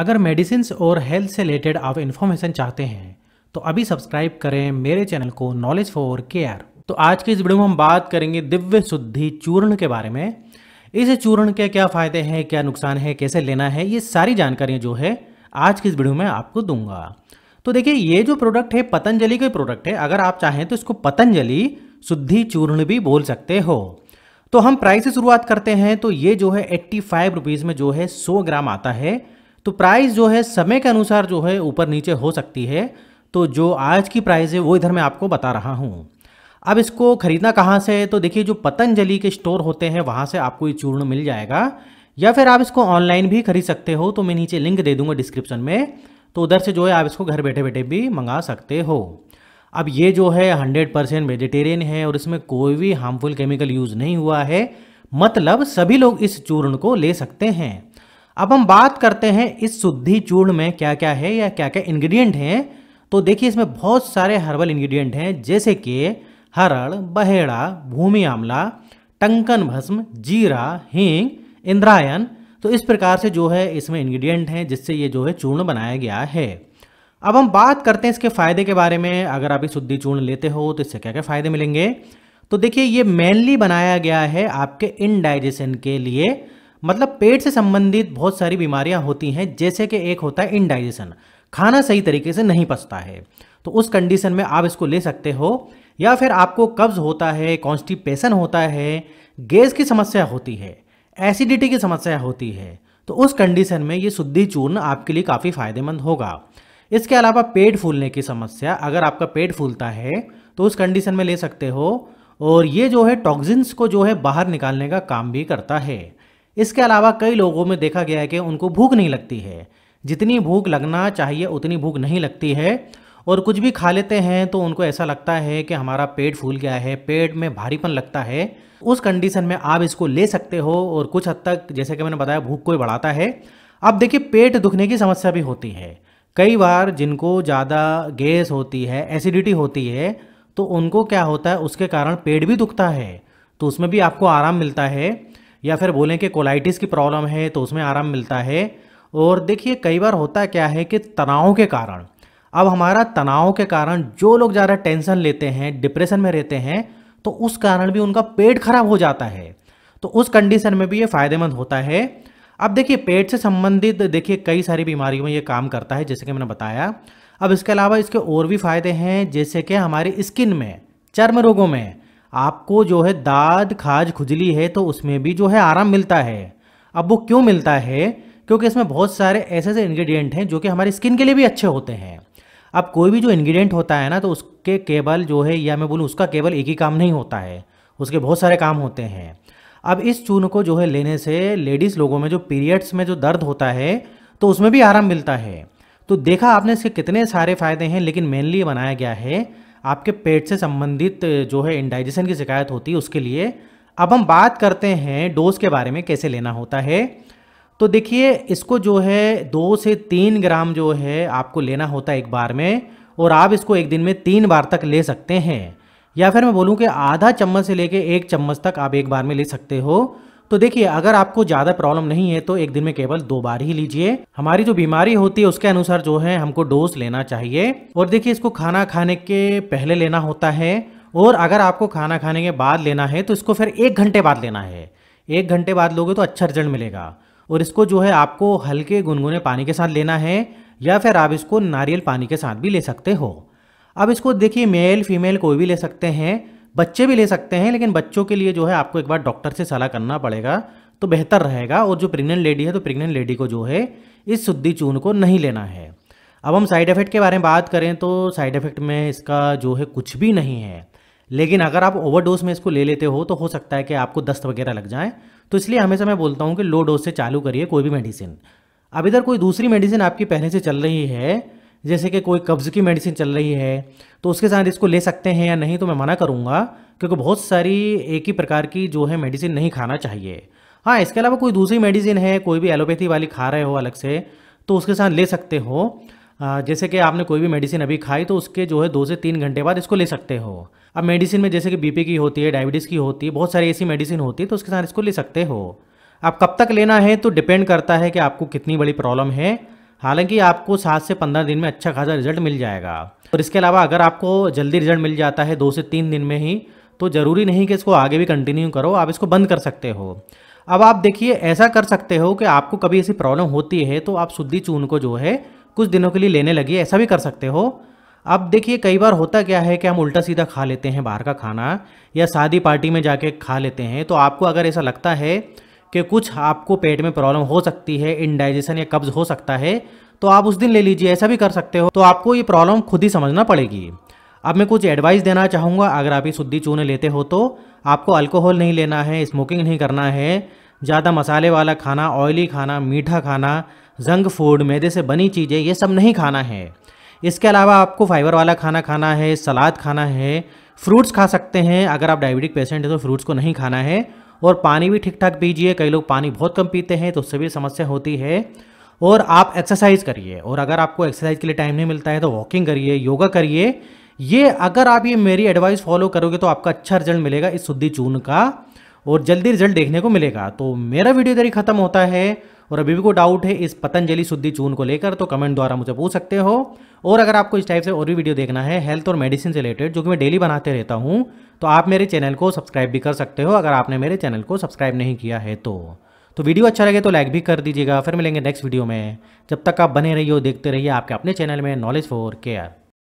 अगर मेडिसिन और हेल्थ से रिलेटेड आप इन्फॉर्मेशन चाहते हैं तो अभी सब्सक्राइब करें मेरे चैनल को नॉलेज फॉर केयर तो आज के इस वीडियो में हम बात करेंगे दिव्य शुद्धि चूर्ण के बारे में इस चूर्ण के क्या फ़ायदे हैं क्या नुकसान है कैसे लेना है ये सारी जानकारियाँ जो है आज की इस वीडियो में आपको दूंगा तो देखिए ये जो प्रोडक्ट है पतंजलि का प्रोडक्ट है अगर आप चाहें तो इसको पतंजलि शुद्धि चूर्ण भी बोल सकते हो तो हम प्राइस से शुरुआत करते हैं तो ये जो है एट्टी फाइव रुपीज़ में जो है सौ ग्राम आता है तो प्राइस जो है समय के अनुसार जो है ऊपर नीचे हो सकती है तो जो आज की प्राइस है वो इधर मैं आपको बता रहा हूँ अब इसको खरीदना कहाँ से है तो देखिए जो पतंजलि के स्टोर होते हैं वहाँ से आपको ये चूर्ण मिल जाएगा या फिर आप इसको ऑनलाइन भी खरीद सकते हो तो मैं नीचे लिंक दे दूंगा डिस्क्रिप्शन में तो उधर से जो है आप इसको घर बैठे बैठे भी मंगा सकते हो अब ये जो है हंड्रेड परसेंट वेजिटेरियन है और इसमें कोई भी हार्मफुल केमिकल यूज़ नहीं हुआ है मतलब सभी लोग इस चूर्ण को ले सकते हैं अब हम बात करते हैं इस शुद्धि चूर्ण में क्या क्या है या क्या क्या इंग्रेडिएंट हैं तो देखिए इसमें बहुत सारे हर्बल इंग्रेडिएंट हैं जैसे कि हरड़ बहेड़ा भूमि आमला टंकन भस्म जीरा हींग इंद्रायन तो इस प्रकार से जो है इसमें इंग्रेडिएंट हैं जिससे ये जो है चूर्ण बनाया गया है अब हम बात करते हैं इसके फ़ायदे के बारे में अगर आप इस शुद्धि चूर्ण लेते हो तो इससे क्या क्या फ़ायदे मिलेंगे तो देखिए ये मेनली बनाया गया है आपके इनडाइजेशन के लिए मतलब पेट से संबंधित बहुत सारी बीमारियां होती हैं जैसे कि एक होता है इनडाइजेशन खाना सही तरीके से नहीं पचता है तो उस कंडीशन में आप इसको ले सकते हो या फिर आपको कब्ज होता है कॉन्स्टिपेशन होता है गैस की समस्या होती है एसिडिटी की समस्या होती है तो उस कंडीशन में ये शुद्धि चूर्ण आपके लिए काफ़ी फायदेमंद होगा इसके अलावा पेट फूलने की समस्या अगर आपका पेट फूलता है तो उस कंडीशन में ले सकते हो और ये जो है टॉक्सिन्स को जो है बाहर निकालने का काम भी करता है इसके अलावा कई लोगों में देखा गया है कि उनको भूख नहीं लगती है जितनी भूख लगना चाहिए उतनी भूख नहीं लगती है और कुछ भी खा लेते हैं तो उनको ऐसा लगता है कि हमारा पेट फूल गया है पेट में भारीपन लगता है उस कंडीशन में आप इसको ले सकते हो और कुछ हद तक जैसे कि मैंने बताया भूख को बढ़ाता है अब देखिए पेट दुखने की समस्या भी होती है कई बार जिनको ज़्यादा गैस होती है एसिडिटी होती है तो उनको क्या होता है उसके कारण पेट भी दुखता है तो उसमें भी आपको आराम मिलता है या फिर बोलें कि कोलाइटिस की प्रॉब्लम है तो उसमें आराम मिलता है और देखिए कई बार होता क्या है कि तनाव के कारण अब हमारा तनाव के कारण जो लोग ज़्यादा टेंशन लेते हैं डिप्रेशन में रहते हैं तो उस कारण भी उनका पेट खराब हो जाता है तो उस कंडीशन में भी ये फ़ायदेमंद होता है अब देखिए पेट से संबंधित देखिए कई सारी बीमारियों में ये काम करता है जैसे कि मैंने बताया अब इसके अलावा इसके और भी फायदे हैं जैसे कि हमारी स्किन में चर्म रोगों में आपको जो है दाद खाज खुजली है तो उसमें भी जो है आराम मिलता है अब वो क्यों मिलता है क्योंकि इसमें बहुत सारे ऐसे ऐसे इन्ग्रीडियंट हैं जो कि हमारी स्किन के लिए भी अच्छे होते हैं अब कोई भी जो इन्ग्रीडियंट होता है ना तो उसके केवल जो है या मैं बोलूँ उसका केवल एक ही काम नहीं होता है उसके बहुत सारे काम होते हैं अब इस चून को जो है लेने से लेडीज़ लोगों में जो पीरियड्स में जो दर्द होता है तो उसमें भी आराम मिलता है तो देखा आपने इसके कितने सारे फ़ायदे हैं लेकिन मेनली बनाया गया है आपके पेट से संबंधित जो है इंडाइजेशन की शिकायत होती है उसके लिए अब हम बात करते हैं डोज के बारे में कैसे लेना होता है तो देखिए इसको जो है दो से तीन ग्राम जो है आपको लेना होता है एक बार में और आप इसको एक दिन में तीन बार तक ले सकते हैं या फिर मैं बोलूँ कि आधा चम्मच से लेके एक चम्मच तक आप एक बार में ले सकते हो तो देखिए अगर आपको ज़्यादा प्रॉब्लम नहीं है तो एक दिन में केवल दो बार ही लीजिए हमारी जो बीमारी होती है उसके अनुसार जो है हमको डोज लेना चाहिए और देखिए इसको खाना खाने के पहले लेना होता है और अगर आपको खाना खाने के बाद लेना है तो इसको फिर एक घंटे बाद लेना है एक घंटे बाद लोगे तो अच्छा रिजल्ट मिलेगा और इसको जो है आपको हल्के गुनगुने पानी के साथ लेना है या फिर आप इसको नारियल पानी के साथ भी ले सकते हो अब इसको देखिए मेल फीमेल कोई भी ले सकते हैं बच्चे भी ले सकते हैं लेकिन बच्चों के लिए जो है आपको एक बार डॉक्टर से सलाह करना पड़ेगा तो बेहतर रहेगा और जो प्रेग्नेंट लेडी है तो प्रेग्नेंट लेडी को जो है इस शुद्धि चून को नहीं लेना है अब हम साइड इफ़ेक्ट के बारे में बात करें तो साइड इफ़ेक्ट में इसका जो है कुछ भी नहीं है लेकिन अगर आप ओवरडोज में इसको ले लेते हो तो हो सकता है कि आपको दस्त वगैरह लग जाए तो इसलिए हमेशा मैं बोलता हूँ कि लो डोज से चालू करिए कोई भी मेडिसिन अब इधर कोई दूसरी मेडिसिन आपकी पहले से चल रही है जैसे कि कोई कब्ज़ की मेडिसिन चल रही है तो उसके साथ इसको ले सकते हैं या नहीं तो मैं मना करूँगा क्योंकि बहुत सारी एक ही प्रकार की जो है मेडिसिन नहीं खाना चाहिए हाँ इसके अलावा कोई दूसरी मेडिसिन है कोई भी एलोपैथी वाली खा रहे हो अलग से तो उसके साथ ले सकते हो जैसे कि आपने कोई भी मेडिसिन अभी खाई तो उसके जो है दो से तीन घंटे बाद इसको ले सकते हो अब मेडिसिन में जैसे कि बीपी की होती है डायबिटीज़ की होती है बहुत सारी ऐसी मेडिसिन होती है तो उसके साथ इसको ले सकते हो आप कब तक लेना है तो डिपेंड करता है कि आपको कितनी बड़ी प्रॉब्लम है हालांकि आपको सात से पंद्रह दिन में अच्छा खासा रिजल्ट मिल जाएगा और इसके अलावा अगर आपको जल्दी रिजल्ट मिल जाता है दो से तीन दिन में ही तो ज़रूरी नहीं कि इसको आगे भी कंटिन्यू करो आप इसको बंद कर सकते हो अब आप देखिए ऐसा कर सकते हो कि आपको कभी ऐसी प्रॉब्लम होती है तो आप शुद्धि चून को जो है कुछ दिनों के लिए लेने लगी ऐसा भी कर सकते हो अब देखिए कई बार होता क्या है कि हम उल्टा सीधा खा लेते हैं बाहर का खाना या शादी पार्टी में जाके खा लेते हैं तो आपको अगर ऐसा लगता है कि कुछ आपको पेट में प्रॉब्लम हो सकती है इनडाइजेशन या कब्ज़ हो सकता है तो आप उस दिन ले लीजिए ऐसा भी कर सकते हो तो आपको ये प्रॉब्लम खुद ही समझना पड़ेगी अब मैं कुछ एडवाइस देना चाहूँगा अगर आप ये शुद्धि चूने लेते हो तो आपको अल्कोहल नहीं लेना है स्मोकिंग नहीं करना है ज़्यादा मसाले वाला खाना ऑयली खाना मीठा खाना जंक फूड मैदे से बनी चीज़ें ये सब नहीं खाना है इसके अलावा आपको फाइबर वाला खाना खाना है सलाद खाना है फ्रूट्स खा सकते हैं अगर आप डायबिटिक पेशेंट हैं तो फ्रूट्स को नहीं खाना है और पानी भी ठीक ठाक पीजिए कई लोग पानी बहुत कम पीते हैं तो उससे भी समस्या होती है और आप एक्सरसाइज करिए और अगर आपको एक्सरसाइज के लिए टाइम नहीं मिलता है तो वॉकिंग करिए योगा करिए ये अगर आप ये मेरी एडवाइस फॉलो करोगे तो आपका अच्छा रिजल्ट मिलेगा इस शुद्धि चून का और जल्दी रिजल्ट देखने को मिलेगा तो मेरा वीडियो इधर ही खत्म होता है और अभी भी कोई डाउट है इस पतंजलि शुद्धि चून को लेकर तो कमेंट द्वारा मुझे पूछ सकते हो और अगर आपको इस टाइप से और भी वीडियो देखना है हेल्थ और मेडिसिन से रिलेटेड जो कि मैं डेली बनाते रहता हूँ तो आप मेरे चैनल को सब्सक्राइब भी कर सकते हो अगर आपने मेरे चैनल को सब्सक्राइब नहीं किया है तो तो वीडियो अच्छा लगे तो लाइक भी कर दीजिएगा फिर मिलेंगे नेक्स्ट वीडियो में जब तक आप बने रहिए देखते रहिए आपके अपने चैनल में नॉलेज फॉर केयर